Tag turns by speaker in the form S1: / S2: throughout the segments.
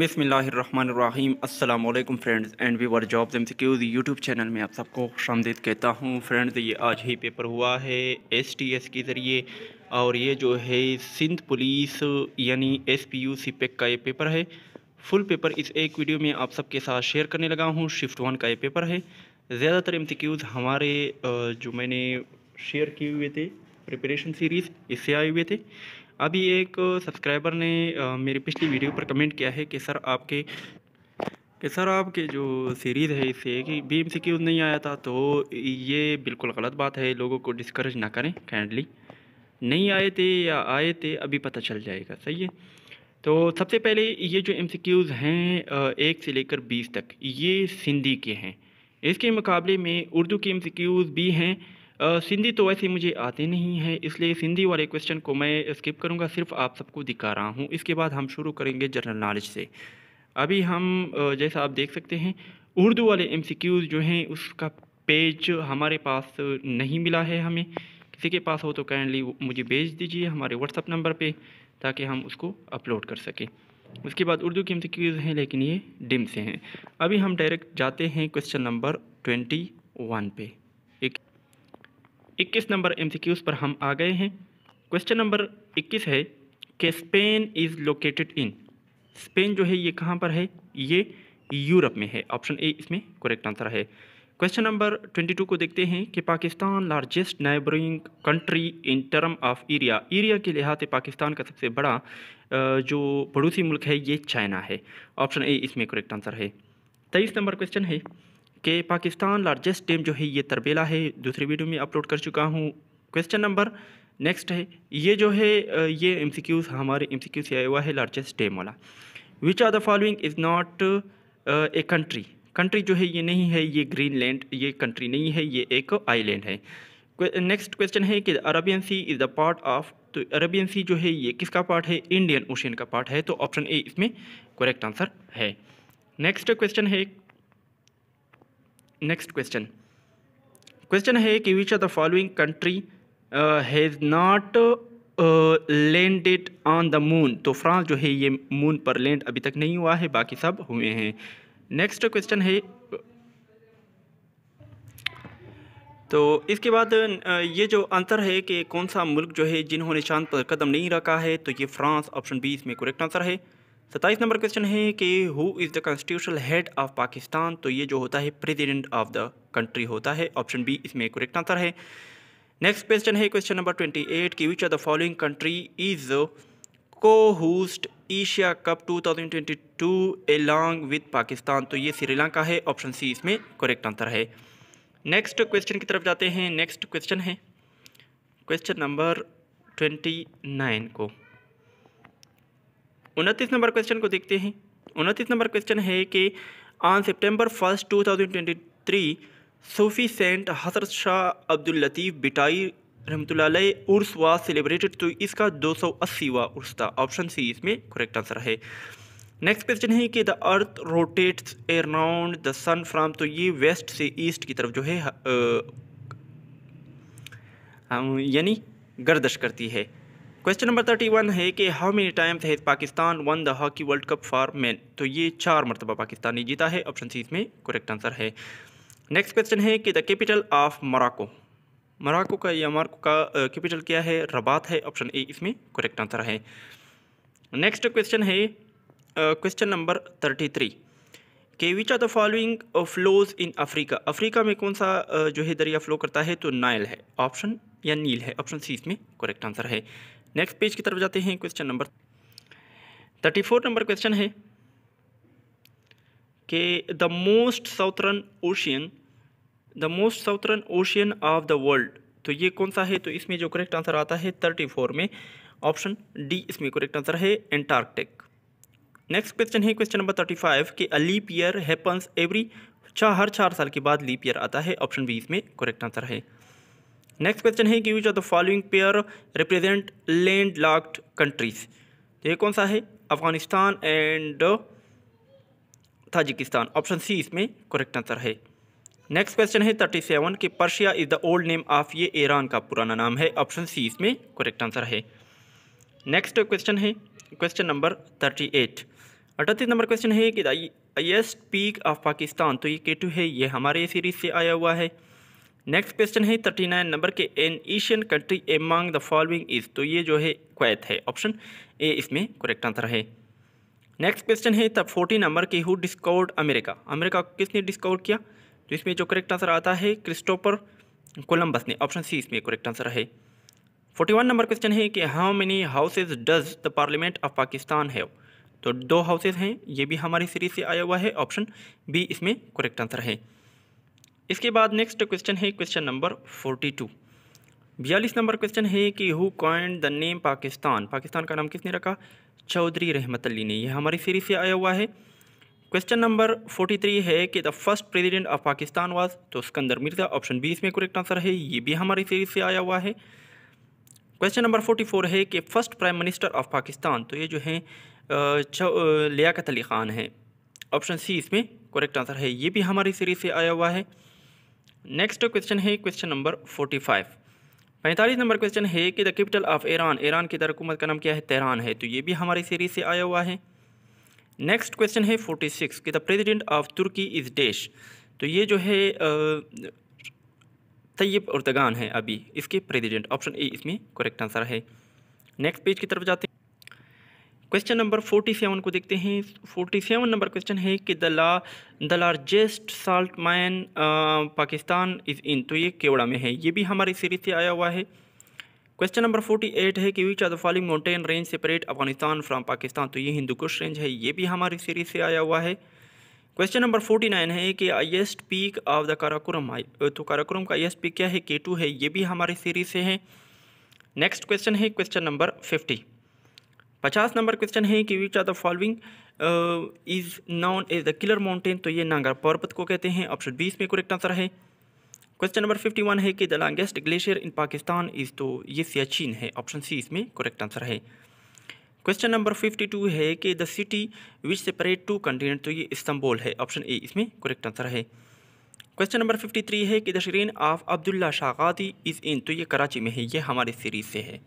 S1: अस्सलाम वालेकुम friends and viewer jobs M CQs YouTube channel में आप सबको खुश आमदीद कहता हूँ फ्रेंड्स ये आज ही पेपर हुआ है एस टी एस के ज़रिए और ये जो है सिंध पुलिस यानी एस पी यू सी पेक का ये पेपर है फुल पेपर इस एक वीडियो में आप सबके साथ शेयर करने लगा हूँ शिफ्ट वन का ये पेपर है ज़्यादातर एम हमारे जो मैंने शेयर किए हुए थे प्रिपरेशन सीरीज़ इससे आए हुए थे अभी एक सब्सक्राइबर ने मेरी पिछली वीडियो पर कमेंट किया है कि सर आपके कि सर आपके जो सीरीज़ है इससे कि बी एम सी क्यूज़ नहीं आया था तो ये बिल्कुल गलत बात है लोगों को डिस्करेज ना करें काइंडली नहीं आए थे या आए थे अभी पता चल जाएगा सही है तो सबसे पहले ये जो एम सी क्यूज़ हैं एक से लेकर बीस तक ये सिंधी के हैं इसके मुकाबले में उर्दू के एम सी क्यूज़ भी हैं सिंधी तो वैसे मुझे आते नहीं है इसलिए सिंधी वाले क्वेश्चन को मैं स्किप करूँगा सिर्फ आप सबको दिखा रहा हूँ इसके बाद हम शुरू करेंगे जनरल नॉलेज से अभी हम जैसा आप देख सकते हैं उर्दू वाले एम जो हैं उसका पेज हमारे पास नहीं मिला है हमें किसी के पास हो तो काइंडली मुझे भेज दीजिए हमारे व्हाट्सअप नंबर पर ताकि हम उसको अपलोड कर सकें उसके बाद उर्दू के एम हैं लेकिन ये डिम से हैं अभी हम डायरेक्ट जाते हैं क्वेश्चन नंबर ट्वेंटी वन पे इक्कीस नंबर एम पर हम आ गए हैं क्वेश्चन नंबर इक्कीस है कि Spain is located in Spain जो है ये कहाँ पर है ये यूरोप में है ऑप्शन ए इसमें करेक्ट आंसर है क्वेश्चन नंबर 22 को देखते हैं कि Pakistan largest neighbouring country in term of area area के लिहाज से पाकिस्तान का सबसे बड़ा जो पड़ोसी मुल्क है ये चाइना है ऑप्शन ए इसमें करेक्ट आंसर है तेईस नंबर क्वेश्चन है कि पाकिस्तान लार्जेस्ट डैम जो है ये तरबेला है दूसरी वीडियो में अपलोड कर चुका हूँ क्वेश्चन नंबर नेक्स्ट है ये जो है ये एम सी क्यूज़ हमारे एम सी क्यू से आया हुआ है लार्जेस्ट डैम वाला which are the following is not a country country जो है ये नहीं है ये ग्रीन लैंड ये कंट्री नहीं है ये एक आइलैंड है नेक्स्ट क्वेश्चन है कि Arabian sea is the part of तो अरबियन सी जो है ये किसका पार्ट है इंडियन ओशियन का पार्ट है तो ऑप्शन ए इसमें करेक्ट आंसर है नेक्स्ट क्वेश्चन है नेक्स्ट क्वेश्चन क्वेश्चन है कि which of the following country has not landed on the moon तो फ्रांस जो है ये मून पर लैंड अभी तक नहीं हुआ है बाकी सब हुए हैं नेक्स्ट क्वेश्चन है तो इसके बाद uh, ये जो आंसर है कि कौन सा मुल्क जो है जिन्होंने चांद पर कदम नहीं रखा है तो ये फ्रांस ऑप्शन बी इसमें करेक्ट आंसर है सत्ताईस नंबर क्वेश्चन है कि who is the constitutional head of Pakistan तो ये जो होता है प्रेसिडेंट ऑफ द कंट्री होता है ऑप्शन बी इसमें करेक्ट आंसर है नेक्स्ट क्वेश्चन है क्वेश्चन नंबर ट्वेंटी एट कि which are the following country is cohost Asia cup 2022 along with Pakistan तो ये श्रीलंका है ऑप्शन सी इसमें करेक्ट आंसर है नेक्स्ट क्वेश्चन की तरफ जाते हैं नेक्स्ट क्वेश्चन है क्वेश्चन नंबर ट्वेंटी नाइन को उनतीस नंबर क्वेश्चन को देखते हैं उनतीस नंबर क्वेश्चन है कि ऑन सितंबर फर्स्ट 2023 सूफी सेंट हसर शाह अब्दुल लतीफ़ बिटाई रहमतुल्लाह उर्स वा सेलिब्रेटेड तो इसका 280 अस्सीवा उर्स था ऑप्शन सी इसमें करेक्ट आंसर है नेक्स्ट क्वेश्चन है कि the earth rotates around the sun from तो ये वेस्ट से ईस्ट की तरफ जो है यानी गर्दश करती है क्वेश्चन नंबर थर्टी वन है कि how many times has Pakistan won the hockey world cup for man तो ये चार मरतबा पाकिस्तान ने जीता है ऑप्शन सी इसमें करेक्ट आंसर है नेक्स्ट क्वेश्चन है कि the capital of Morocco Morocco का या मार्को का कैपिटल क्या है रबात है ऑप्शन ए इसमें करेक्ट आंसर है नेक्स्ट क्वेश्चन है क्वेश्चन नंबर थर्टी थ्री के which are the following flows in Africa Africa में कौन सा जो है दरिया फ्लो करता है तो नाइल है ऑप्शन या नील है ऑप्शन सी इसमें करेक्ट आंसर है नेक्स्ट पेज की तरफ जाते हैं question number thirty four number question है कि the most southern ocean the most southern ocean of the world तो ये कौन सा है तो इसमें जो करेक्ट आंसर आता है थर्टी फोर में ऑप्शन डी इसमें करेक्ट आंसर है एंटार्कटिक नेक्स्ट क्वेश्चन है क्वेश्चन नंबर थर्टी फाइव कि a leap year happens every छः हर चार साल के बाद लीप ईयर आता है ऑप्शन बी इसमें करेक्ट आंसर है नेक्स्ट क्वेश्चन है कि which of the following pair represent landlocked countries तो ये कौन सा है Afghanistan and Tajikistan option C इसमें करेक्ट आंसर है नेक्स्ट क्वेश्चन है थर्टी सेवन कि Persia is the old name of ये ईरान का पुराना नाम है ऑप्शन सी इसमें करेक्ट आंसर है नेक्स्ट क्वेश्चन है क्वेश्चन नंबर थर्टी एट अठतीस नंबर क्वेश्चन है कि द पीक ऑफ पाकिस्तान तो ये के टू है ये हमारे सीरीज से आया हुआ है नेक्स्ट क्वेश्चन है थर्टी नाइन नंबर के an Asian country among the following is तो ये जो है क्वैत है ऑप्शन ए इसमें करेक्ट आंसर है नेक्स्ट क्वेश्चन है तब फोर्टी नंबर के हु डिस्कवर्ड अमेरिका अमेरिका को किसने डिस्कवर किया तो इसमें जो करेक्ट आंसर आता है क्रिस्टोफर कोलम्बस ने ऑप्शन सी इसमें करेक्ट आंसर है फोर्टी वन नंबर क्वेश्चन है कि how many houses does the parliament of Pakistan है तो दो हाउसेज हैं ये भी हमारी सीरीज से आया हुआ है ऑप्शन बी इसमें करेक्ट आंसर है इसके बाद नेक्स्ट क्वेश्चन है क्वेश्चन नंबर फोर्टी टू बयालीस नंबर क्वेश्चन है कि who coined the name Pakistan Pakistan का नाम किसने रखा चौधरी रहमत अली ने यह हमारी सीरीज से आया हुआ है क्वेश्चन नंबर फोर्टी थ्री है कि the first president of Pakistan was तो सिकंदर मिर्जा ऑप्शन बी इसमें करेक्ट आंसर है ये भी हमारी सीरीज से आया हुआ है क्वेश्चन नंबर फोर्टी फोर है कि first prime minister of Pakistan तो ये जो है लियाकत अली खान है ऑप्शन सी इसमें करेक्ट आंसर है ये भी हमारी सीरीज से आया हुआ है नेक्स्ट क्वेश्चन है क्वेश्चन नंबर फोर्टी फाइव पैंतालीस नंबर क्वेश्चन है कि the capital of Iran Iran की दरकूमत का नाम क्या है तेहरान है तो ये भी हमारी सीरीज से आया हुआ है नेक्स्ट क्वेश्चन है फोर्टी सिक्स कि the president of Turkey is डेश तो ये जो है तैयब उर्तगान है अभी इसके प्रेसिडेंट ऑप्शन ए इसमें करेक्ट आंसर है नेक्स्ट पेज की तरफ जाते हैं क्वेश्चन नंबर फोर्टी सेवन को देखते हैं फोर्टी सेवन नंबर क्वेश्चन है कि द ला the largest salt mine Pakistan is in तो ये केवड़ा में है ये भी हमारी सीरीज से आया हुआ है क्वेश्चन नंबर फोर्टी एट है कि which are the falling mountain range separate Afghanistan from Pakistan तो ये हिंदू कुश रेंज है ये भी हमारी सीरीज से आया हुआ है क्वेश्चन नंबर फोर्टी नाइन है कि highest peak of the Karakoram तो काराकुरम का आइएस्ट पीक क्या है के टू है ये भी हमारी सीरीज से है नेक्स्ट क्वेश्चन है क्वेश्चन नंबर फिफ्टी पचास नंबर क्वेश्चन है कि which are the following is known as the killer mountain तो ये नांगा पर्वत को कहते हैं ऑप्शन बीस में करेक्ट आंसर है क्वेश्चन नंबर फिफ्टी वन है कि the longest glacier in Pakistan is तो ये सियाचिन है ऑप्शन सी इसमें करेक्ट आंसर है क्वेश्चन नंबर फिफ्टी टू है कि the city which separate two continent तो ये इस्तांबुल है ऑप्शन ए इसमें करेक्ट आंसर है क्वेश्चन नंबर फिफ्टी थ्री है कि द शरीन ऑफ अब्दुल्ला शागाती इज़ इन तो ये कराची में है ये हमारी सीरीज से है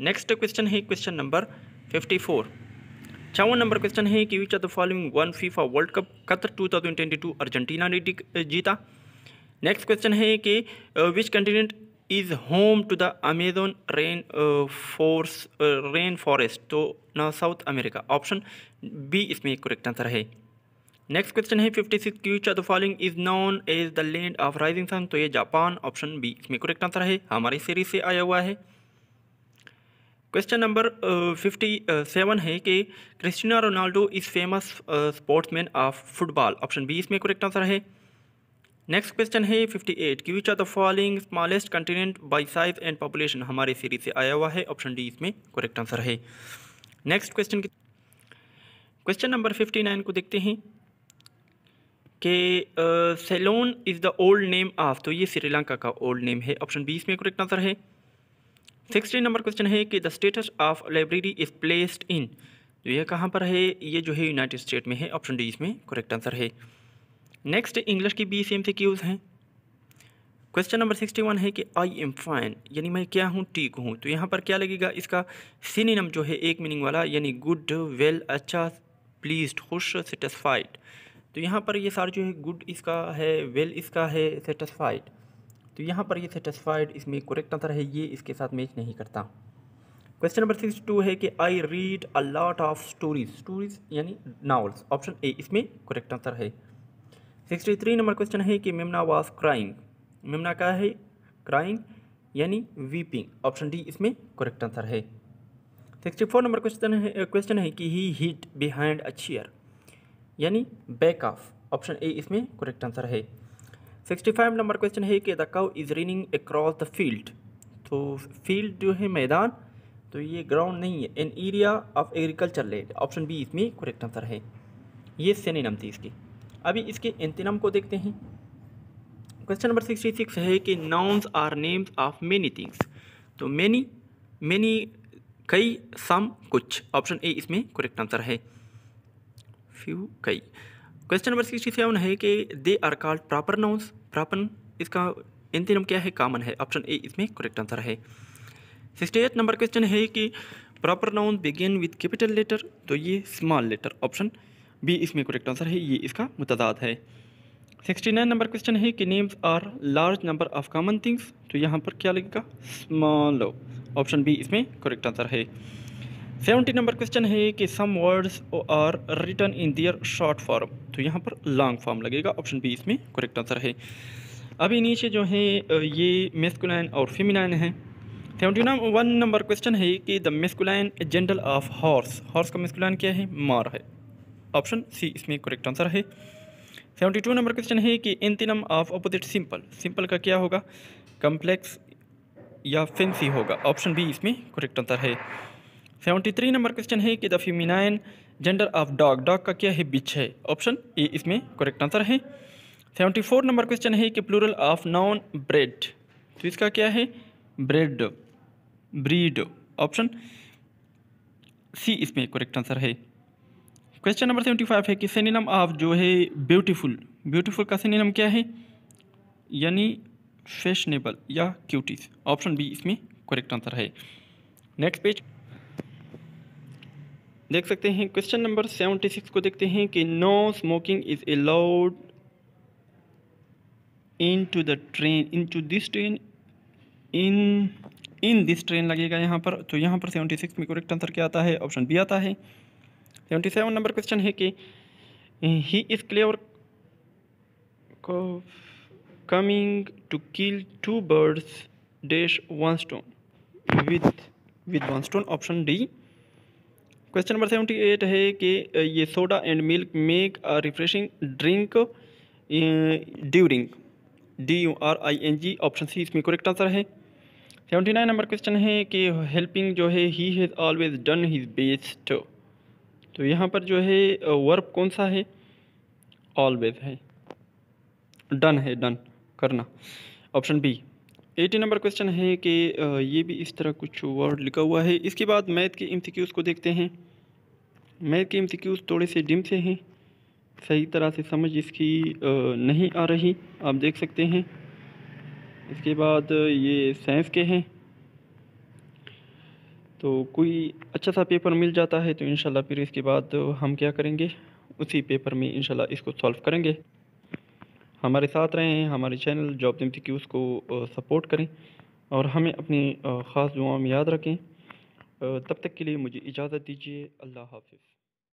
S1: नेक्स्ट क्वेश्चन है क्वेश्चन नंबर फिफ्टी फोर छावन नंबर क्वेश्चन है कि which are the following won FIFA world cup Qatar two thousand twenty two Argentina ने जीता नेक्स्ट क्वेश्चन है कि which continent is home to the Amazon rain forest rain forest तो ना South America option B इसमें correct answer है next question है fifty six are the following is known as the land of rising sun तो ये Japan option B इसमें correct answer है हमारी सीरीज से आया हुआ है क्वेश्चन नंबर फिफ्टी सेवन है कि Cristiano Ronaldo is famous sportsman of football option B इसमें करेक्ट आंसर है नेक्स्ट क्वेश्चन है फिफ्टी एट की which are the following smallest continent by size and population हमारे सीरीज से आया हुआ है ऑप्शन डी इसमें करेक्ट आंसर है next question question number fifty nine को देखते हैं कि Ceylon is the old name of तो ये श्रीलंका का ओल्ड नेम है ऑप्शन बी इसमें करेक्ट आंसर है सिक्सटीन नंबर क्वेश्चन है कि the status of library is placed in तो यह कहाँ पर है ये जो है यूनाइटेड स्टेट में है ऑप्शन डी इसमें करेक्ट आंसर है नेक्स्ट इंग्लिश की सी एम सी क्यूज़ हैं क्वेश्चन नंबर सिक्सटी वन है कि आई एम फाइन यानी मैं क्या हूँ ठीक हूँ तो यहाँ पर क्या लगेगा इसका सीनिनम जो है एक मीनिंग वाला यानी गुड वेल अच्छा प्लीज खुश सेटिस्फाइड तो यहाँ पर ये सारे जो है गुड इसका है वेल well इसका है सेटिस्फाइड तो यहाँ पर ये सेटिस्फाइड इसमें करेक्ट आंसर है ये इसके साथ मैच नहीं करता क्वेश्चन नंबर सिक्स टू है कि I read a lot of stories stories यानी नावल्स ऑप्शन ए इसमें करेक्ट आंसर है सिक्सटी थ्री नंबर क्वेश्चन है कि मेमना वॉज क्राइंग मेमना क्या है क्राइंग यानी वीपिंग ऑप्शन डी इसमें करेक्ट आंसर है सिक्सटी फोर नंबर क्वेश्चन है क्वेश्चन है कि he hit behind a chair यानी बैक ऑफ ऑप्शन ए इसमें करेक्ट आंसर है सिक्सटी फाइव नंबर क्वेश्चन है कि the cow is running across the field तो फील्ड जो है मैदान तो ये ग्राउंड नहीं है in area of agriculture land option B इसमें करेक्ट आंसर है ये सेनेनम थी इसकी अभी इसके इंतनम को देखते हैं क्वेश्चन नंबर सिक्सटी सिक्स है कि nouns are names of many things तो मैनी मैनी कई सम कुछ ऑप्शन ए इसमें करेक्ट आंसर है फ्यू कई क्वेश्चन नंबर सिक्सटी सेवन है कि they are called proper nouns proper इसका एंटीनम क्या है कॉमन है ऑप्शन ए इसमें करेक्ट आंसर है सिक्सटी एट नंबर क्वेश्चन है कि proper noun begin with capital letter तो ये स्मॉल लेटर ऑप्शन बी इसमें करेक्ट आंसर है ये इसका मुतदाद है सिक्सटी नाइन नंबर क्वेश्चन है कि names are large number of common things तो यहाँ पर क्या लगेगा स्मॉल ऑप्शन बी इसमें करेक्ट आंसर है सेवेंटी नंबर क्वेश्चन है कि some words are written in their short form तो यहाँ पर लॉन्ग फॉर्म लगेगा ऑप्शन बी इसमें करेक्ट आंसर है अभी नीचे जो है ये मेस्कुलाइन और फेमिनाइन है सेवेंटी वन नंबर क्वेश्चन है कि the masculine gender of horse horse का मेस्कुलाइन क्या है मार है ऑप्शन सी इसमें करेक्ट आंसर है सेवेंटी टू नंबर क्वेश्चन है कि antonym of opposite simple simple का क्या होगा कम्प्लेक्स या फेंसी होगा ऑप्शन बी इसमें करेक्ट आंसर है सेवेंटी थ्री नंबर क्वेश्चन है कि the feminine gender of dog dog का क्या है बिच है ऑप्शन ए इसमें करेक्ट आंसर है सेवेंटी फोर नंबर क्वेश्चन है कि प्लूरल ऑफ नॉन ब्रेड तो इसका क्या है ब्रेड ब्रीड ऑप्शन सी इसमें करेक्ट आंसर है क्वेश्चन नंबर सेवेंटी फाइव है कि सेनिनम ऑफ जो है ब्यूटीफुल ब्यूटीफुल का सेनिनम क्या है यानी फैशनेबल या क्यूटीज ऑप्शन बी इसमें करेक्ट आंसर है नेक्स्ट पेज देख सकते हैं क्वेश्चन नंबर सेवेंटी सिक्स को देखते हैं कि no smoking is allowed into the train in to this train in in this train लगेगा यहाँ पर तो यहाँ पर सेवेंटी सिक्स में करेक्ट आंसर क्या आता है ऑप्शन बी आता है सेवेंटी सेवन नंबर क्वेश्चन है कि he is clear coming to kill two birds dash one stone with with one stone option D question number seventy eight है कि ये soda and milk make a refreshing drink during D U R I N G option C इसमें correct answer है seventy nine number question है कि helping जो है he has always done his best तो यहाँ पर जो है वर्ब कौन सा है ऑलवेज है डन है डन करना option B eighty number question है कि ये भी इस तरह कुछ वर्ड लिखा हुआ है इसके बाद मैथ के एम को देखते हैं मैथ के एम थोड़े से डिम से हैं सही तरह से समझ इसकी नहीं आ रही आप देख सकते हैं इसके बाद ये साइंस के हैं तो कोई अच्छा सा पेपर मिल जाता है तो इन फिर इसके बाद हम क्या करेंगे उसी पेपर में इनशाला इसको सॉल्व करेंगे हमारे साथ रहें हमारे चैनल जॉब एम को सपोर्ट करें और हमें अपनी ख़ास दुआ में याद रखें तब तक के लिए मुझे इजाज़त दीजिए अल्लाह हाफिज़